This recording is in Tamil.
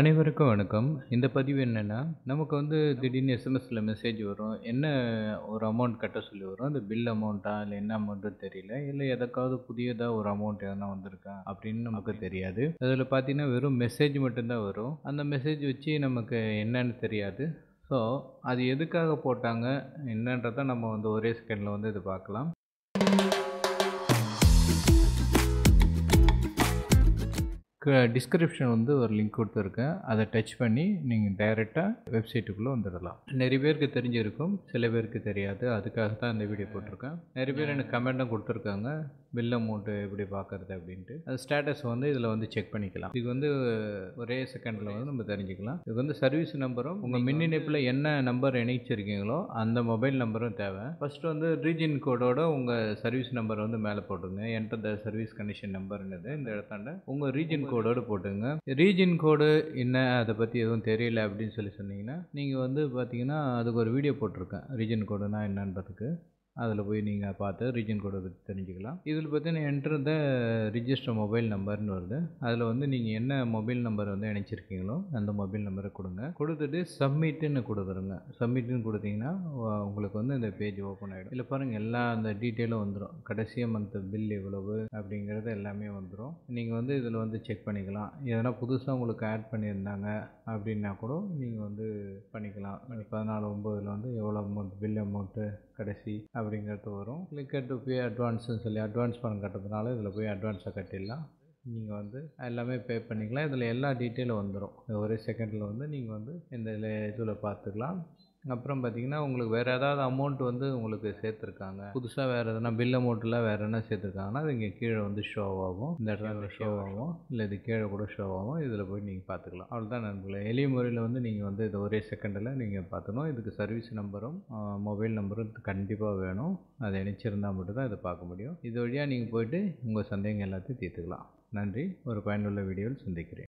அனைவருக்கும் வணக்கம் இந்த பதிவு என்னென்னா நமக்கு வந்து திடீர்னு எஸ்எம்எஸில் மெசேஜ் வரும் என்ன ஒரு அமௌண்ட் கட்ட சொல்லி வரும் அந்த பில் அமௌண்ட்டா இல்லை என்ன அமௌண்ட்டுன்னு தெரியல இல்லை எதுக்காவது புதியதாக ஒரு அமௌண்ட் எதனா வந்திருக்கா அப்படின்னு நமக்கு தெரியாது அதில் பார்த்தீங்கன்னா வெறும் மெசேஜ் மட்டும்தான் வரும் அந்த மெசேஜ் வச்சு நமக்கு என்னன்னு தெரியாது ஸோ அது எதுக்காக போட்டாங்க என்னன்றதை நம்ம வந்து ஒரே செகண்டில் வந்து இது பார்க்கலாம் டிஸ்கிரிப்ஷன் வந்து ஒரு லிங்க் கொடுத்துருக்கேன் அதை டச் பண்ணி நீங்கள் டைரெக்டாக வெப்சைட்டுக்குள்ளே வந்துடலாம் நிறைய பேருக்கு தெரிஞ்சிருக்கும் சில பேருக்கு தெரியாது அதுக்காக தான் இந்த வீடியோ போட்டிருக்கேன் நிறைய பேர் எனக்கு கமெண்ட்டும் கொடுத்துருக்காங்க பில் அமௌண்ட்டு எப்படி பார்க்குறது அப்படின்ட்டு அது ஸ்டேட்டஸ் வந்து இதில் வந்து செக் பண்ணிக்கலாம் இது வந்து ஒரே செகண்டில் வந்து நம்ம தெரிஞ்சுக்கலாம் இது வந்து சர்வீஸ் நம்பரும் உங்கள் மின் இணைப்பில் என்ன நம்பர் இணைச்சிருக்கீங்களோ அந்த மொபைல் நம்பரும் தேவை ஃபஸ்ட்டு வந்து ரீஜின் கோடோட உங்கள் சர்வீஸ் நம்பர் வந்து மேலே போட்டுருங்க என்ட்ர த சர்வீஸ் கண்டிஷன் நம்பர்ன்றது இந்த இடத்தாண்ட உங்கள் ரீஜின் கோடோடு போட்டுங்க ரீஜின் கோடு என்ன அதை பற்றி எதுவும் தெரியல அப்படின்னு சொல்லி சொன்னீங்கன்னா நீங்கள் வந்து பார்த்தீங்கன்னா அதுக்கு ஒரு வீடியோ போட்டிருக்கேன் ரீஜன் கோடுனா என்னன்றதுக்கு அதில் போய் நீங்கள் பார்த்து ரீஜன் கோடை பற்றி தெரிஞ்சுக்கலாம் இதில் பார்த்தீங்கன்னா என்ட்ரு த ரிஜிஸ்டர் மொபைல் நம்பர்னு வருது அதில் வந்து நீங்கள் என்ன மொபைல் நம்பர் வந்து இணைச்சிருக்கீங்களோ அந்த மொபைல் நம்பரை கொடுங்க கொடுத்துட்டு சப்மிட்டுன்னு கொடுத்துருங்க சப்மிட்டுன்னு கொடுத்தீங்கன்னா உங்களுக்கு வந்து இந்த பேஜ் ஓப்பன் ஆகிடும் இல்லை பாருங்கள் எல்லா அந்த டீட்டெயிலும் வந்துடும் கடைசியாக மந்த் பில் எவ்வளவு அப்படிங்கிறது எல்லாமே வந்துடும் நீங்கள் வந்து இதில் வந்து செக் பண்ணிக்கலாம் எதனா புதுசாக உங்களுக்கு ஆட் பண்ணியிருந்தாங்க அப்படின்னா கூட நீங்கள் வந்து பண்ணிக்கலாம் பதினாலு ஒம்பதில் வந்து எவ்வளோ அமௌண்ட் பில் அமௌண்ட்டு கடைசி அப்படி அப்படிங்கிறது வரும் கிளிக்கர் டு பே அட்வான்ஸுன்னு சொல்லி அட்வான்ஸ் பணம் கட்டுறதுனால இதில் போய் அட்வான்ஸை கட்டிடலாம் நீங்கள் வந்து எல்லாமே பே பண்ணிக்கலாம் இதில் எல்லா டீட்டெயிலும் வந்துடும் ஒரே செகண்டில் வந்து நீங்கள் வந்து இந்த இதில் பார்த்துக்கலாம் அப்புறம் பார்த்தீங்கன்னா உங்களுக்கு வேறு ஏதாவது அமௌண்ட் வந்து உங்களுக்கு சேர்த்துருக்காங்க புதுசாக வேறு எதனா பில் அமௌண்ட்டில் வேறு என்ன சேர்த்துருக்காங்கன்னா அது இங்கே கீழே வந்து ஷோ ஆகும் இந்த இடத்துல ஷோ ஆகும் இல்லை இது கீழே கூட ஷோ ஆகும் இதில் போய் நீங்கள் பார்த்துக்கலாம் அவ்வளோதான் நண்பர்களே எளிய முறையில் வந்து நீங்கள் வந்து இது ஒரே செகண்டில் நீங்கள் பார்த்துக்கணும் இதுக்கு சர்வீஸ் நம்பரும் மொபைல் நம்பரும் கண்டிப்பாக வேணும் அது இணைச்சிருந்தால் மட்டும்தான் இதை பார்க்க முடியும் இது வழியாக நீங்கள் போயிட்டு உங்கள் சந்தேகம் எல்லாத்தையும் தீர்த்துக்கலாம் நன்றி ஒரு பயனுள்ள வீடியோவில் சந்திக்கிறேன்